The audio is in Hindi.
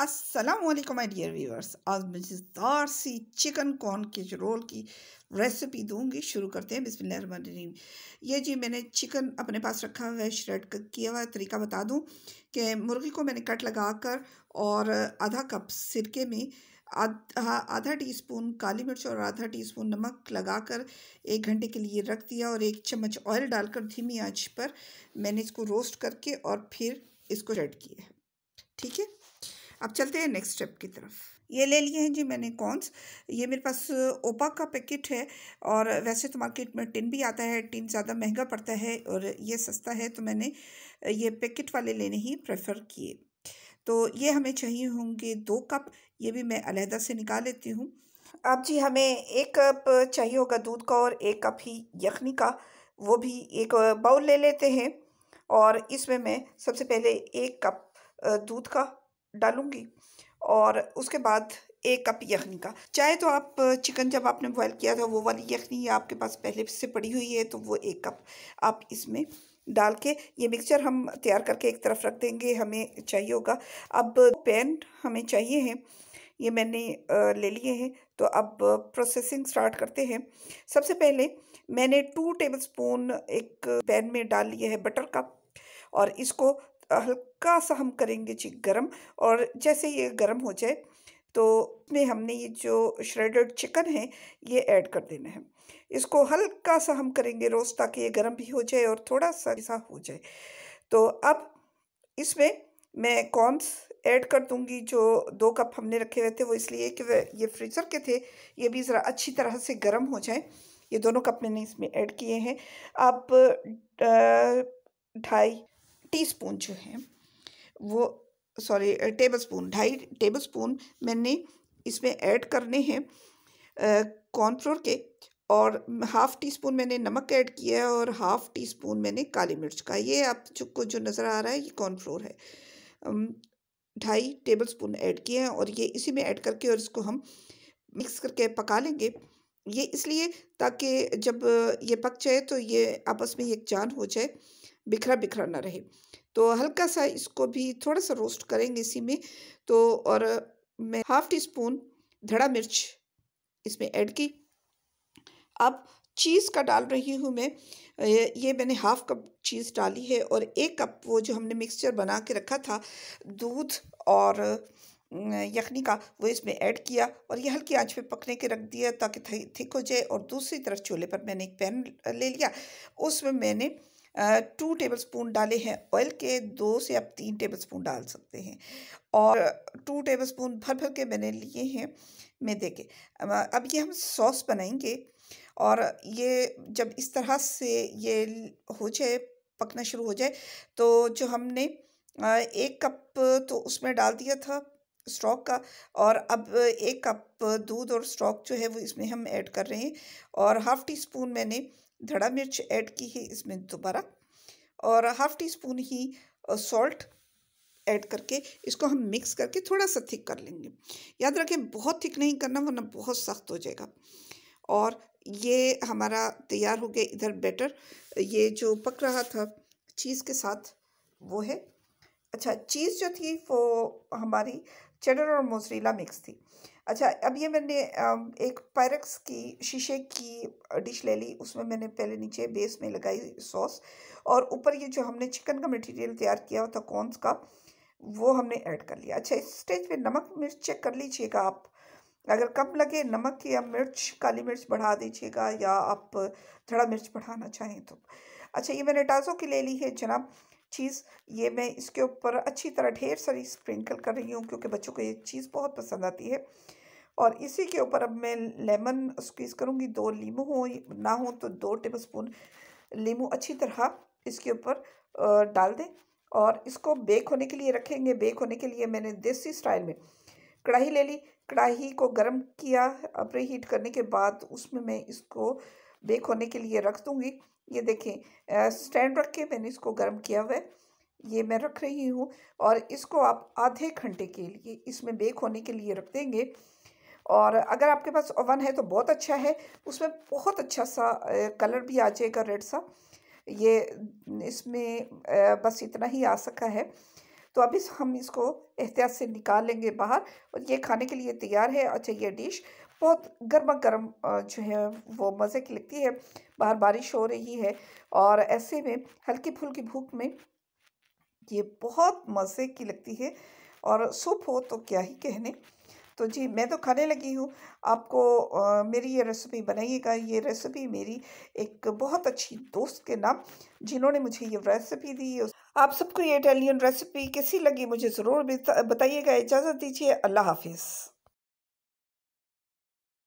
असलम माय डियर व्यूवर्स आज मज़ेदार सी चिकन कॉर्न के रोल की रेसिपी दूंगी शुरू करते हैं बिस्मिल्लाहिर्रहमानिर्रहीम ये जी मैंने चिकन अपने पास रखा हुआ है श्रेड किया हुआ तरीका बता दूं कि मुर्गी को मैंने कट लगा कर और आधा कप सिरके में आधा आधा टीस्पून काली मिर्च और आधा टीस्पून नमक लगाकर एक घंटे के लिए रख दिया और एक चम्मच ऑयल डालकर धीमी आँच पर मैंने इसको रोस्ट करके और फिर इसको रेड किया ठीक है अब चलते हैं नेक्स्ट स्टेप की तरफ ये ले लिए हैं जी मैंने कॉन्स ये मेरे पास ओपा uh, का पैकेट है और वैसे तो मार्केट में टिन भी आता है टिन ज़्यादा महंगा पड़ता है और ये सस्ता है तो मैंने uh, ये पैकेट वाले लेने ही प्रेफर किए तो ये हमें चाहिए होंगे दो कप ये भी मैं अलहदा से निकाल लेती हूँ अब जी हमें एक कप चाहिए होगा दूध का और एक कप ही यखनी का वो भी एक बाउल uh, ले लेते हैं और इसमें मैं सबसे पहले एक कप दूध का डालूँगी और उसके बाद एक कप यखनी का चाहे तो आप चिकन जब आपने बॉयल किया था वो वाली यखनी आपके पास पहले से पड़ी हुई है तो वो एक कप आप इसमें डाल के ये मिक्सचर हम तैयार करके एक तरफ रख देंगे हमें चाहिए होगा अब पैन हमें चाहिए है ये मैंने ले लिए हैं तो अब प्रोसेसिंग स्टार्ट करते हैं सबसे पहले मैंने टू टेबलस्पून एक पैन में डाल लिया है बटर का और इसको हल्का सा हम करेंगे जी गरम और जैसे ये गरम हो जाए तो में हमने ये जो श्रेडेड चिकन है ये ऐड कर देना है इसको हल्का सा हम करेंगे रोस्ट ताकि ये गर्म भी हो जाए और थोड़ा सा ऐसा हो जाए तो अब इसमें मैं कॉर्नस ऐड कर दूंगी जो दो कप हमने रखे हुए थे वो इसलिए कि ये फ्रीज़र के थे ये भी ज़रा अच्छी तरह से गर्म हो जाए ये दोनों कप मैंने इसमें ऐड किए हैं अब ढाई टीस्पून जो है वो सॉरी टेबल स्पून ढाई टेबल स्पून मैंने इसमें ऐड करने हैं कॉर्नफ्लोर के और हाफ़ टी स्पून मैंने नमक ऐड किया है और हाफ़ टी स्पून मैंने काली मिर्च का ये आप जो को जो नज़र आ रहा है ये कॉर्नफ्लोर है ढाई टेबल स्पून ऐड किए हैं और ये इसी में ऐड करके और इसको हम मिक्स करके पका लेंगे ये इसलिए ताकि जब ये पक जाए तो ये आपस में एक जान हो जाए बिखरा बिखरा ना रहे तो हल्का सा इसको भी थोड़ा सा रोस्ट करेंगे इसी में तो और मैं हाफ टी स्पून धड़ा मिर्च इसमें ऐड की अब चीज़ का डाल रही हूँ मैं ये मैंने हाफ कप चीज़ डाली है और एक कप वो जो हमने मिक्सचर बना के रखा था दूध और यखनी का वो इसमें ऐड किया और ये हल्की आंच पे पकने के रख दिया ताकि थिक हो जाए और दूसरी तरफ चूल्हे पर मैंने एक पैन ले लिया उसमें मैंने टू टेबलस्पून डाले हैं ऑयल के दो से आप तीन टेबलस्पून डाल सकते हैं और टू टेबलस्पून भर भर के मैंने लिए हैं मैदे के अब ये हम सॉस बनाएंगे और ये जब इस तरह से ये हो जाए पकना शुरू हो जाए तो जो हमने एक कप तो उसमें डाल दिया था स्टॉक का और अब एक कप दूध और स्टॉक जो है वो इसमें हम ऐड कर रहे हैं और हाफ़ टी स्पून मैंने धड़ा मिर्च ऐड की है इसमें दोबारा और हाफ़ टी स्पून ही सॉल्ट ऐड करके इसको हम मिक्स करके थोड़ा सा थिक कर लेंगे याद रखें बहुत थिक नहीं करना वरना बहुत सख्त हो जाएगा और ये हमारा तैयार हो गया इधर बेटर ये जो पक रहा था चीज़ के साथ वो है अच्छा चीज़ जो थी वो हमारी चेडर और मोसरीला मिक्स थी अच्छा अब ये मैंने एक पैरक्स की शीशे की डिश ले ली उसमें मैंने पहले नीचे बेस में लगाई सॉस और ऊपर ये जो हमने चिकन का मटेरियल तैयार किया था कॉर्न्स का वो हमने ऐड कर लिया अच्छा इस स्टेज पे नमक मिर्च चेक कर लीजिएगा आप अगर कम लगे नमक या मिर्च काली मिर्च बढ़ा दीजिएगा या आप थोड़ा मिर्च बढ़ाना चाहें तो अच्छा ये मैंने टाजो की ले ली है जनाब चीज़ ये मैं इसके ऊपर अच्छी तरह ढेर सारी स्प्रिंकल कर रही हूँ क्योंकि बच्चों को ये चीज़ बहुत पसंद आती है और इसी के ऊपर अब मैं लेमन स्क्वीज़ करूँगी दो लीमू हो ना हो तो दो टेबल स्पून लीमू अच्छी तरह इसके ऊपर डाल दें और इसको बेक होने के लिए रखेंगे बेक होने के लिए मैंने देसी स्टाइल में कढ़ाई ले ली कढ़ाई को गर्म किया प्री हीट करने के बाद उसमें मैं इसको बेक होने के लिए रख दूँगी ये देखें स्टैंड रख के मैंने इसको गर्म किया हुआ है ये मैं रख रही हूँ और इसको आप आधे घंटे के लिए इसमें बेक होने के लिए रख देंगे और अगर आपके पास ओवन है तो बहुत अच्छा है उसमें बहुत अच्छा सा कलर भी आ जाएगा रेड सा ये इसमें बस इतना ही आ सका है तो अभी हम इसको एहतियात से निकाल लेंगे बाहर और ये खाने के लिए तैयार है अच्छा ये डिश बहुत गर्मा गर्म जो है वो मज़े की लगती है बाहर बारिश हो रही है और ऐसे में हल्की फुल्की भूख में ये बहुत मज़े की लगती है और सूप हो तो क्या ही कहने तो जी मैं तो खाने लगी हूँ आपको आ, मेरी ये रेसिपी बनाइएगा ये रेसिपी मेरी एक बहुत अच्छी दोस्त के नाम जिन्होंने मुझे ये रेसिपी दी आप सबको ये इटालियन रेसिपी कैसी लगी मुझे ज़रूर बताइएगा इजाज़त दीजिए अल्लाह हाफिज़